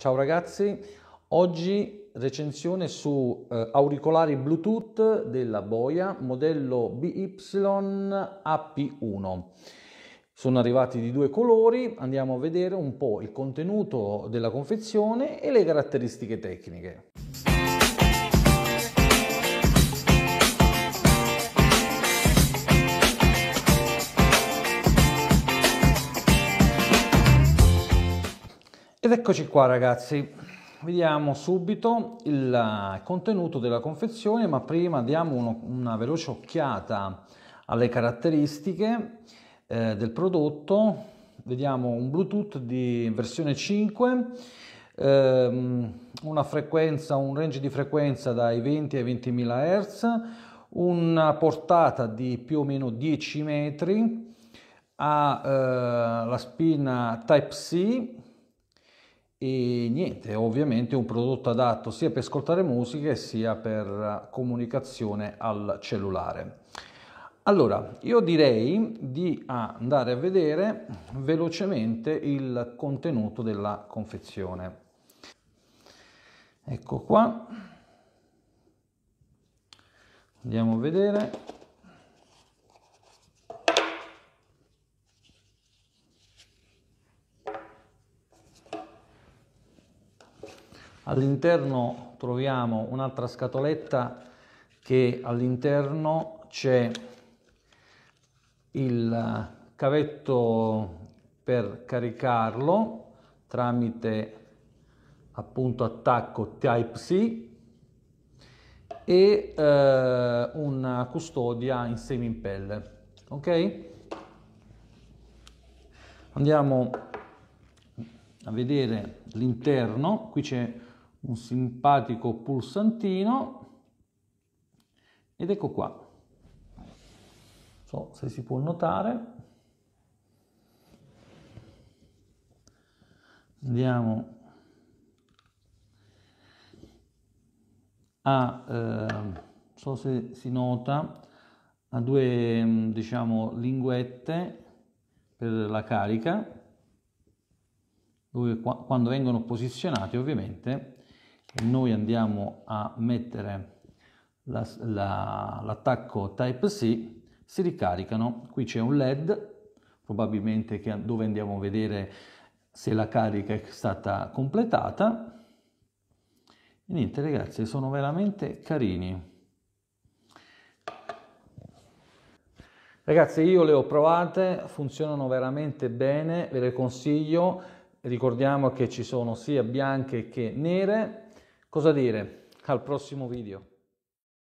Ciao ragazzi, oggi recensione su eh, auricolari Bluetooth della Boia modello BY-AP1. Sono arrivati di due colori, andiamo a vedere un po' il contenuto della confezione e le caratteristiche tecniche. Ed eccoci qua ragazzi, vediamo subito il contenuto della confezione, ma prima diamo uno, una veloce occhiata alle caratteristiche eh, del prodotto. Vediamo un Bluetooth di versione 5, ehm, una frequenza, un range di frequenza dai 20 ai 20.000 Hz, una portata di più o meno 10 metri, ha eh, la spina Type-C e niente, ovviamente un prodotto adatto sia per ascoltare musiche sia per eh, comunicazione al cellulare. Allora, io direi di andare a vedere velocemente il contenuto della confezione. Ecco qua. Andiamo a vedere. All'interno troviamo un'altra scatoletta che all'interno c'è il cavetto per caricarlo tramite appunto attacco Type-C e eh, una custodia in semi in pelle. Ok? Andiamo a vedere l'interno, qui c'è un simpatico pulsantino ed ecco qua. So se si può notare. Andiamo a, eh, so se si nota, a due mm, diciamo linguette per la carica dove quando vengono posizionati ovviamente noi andiamo a mettere l'attacco la, la, Type-C, si ricaricano. Qui c'è un LED, probabilmente che, dove andiamo a vedere se la carica è stata completata. E niente ragazzi, sono veramente carini. Ragazzi, io le ho provate, funzionano veramente bene, ve le consiglio. Ricordiamo che ci sono sia bianche che nere Cosa dire? Al prossimo video.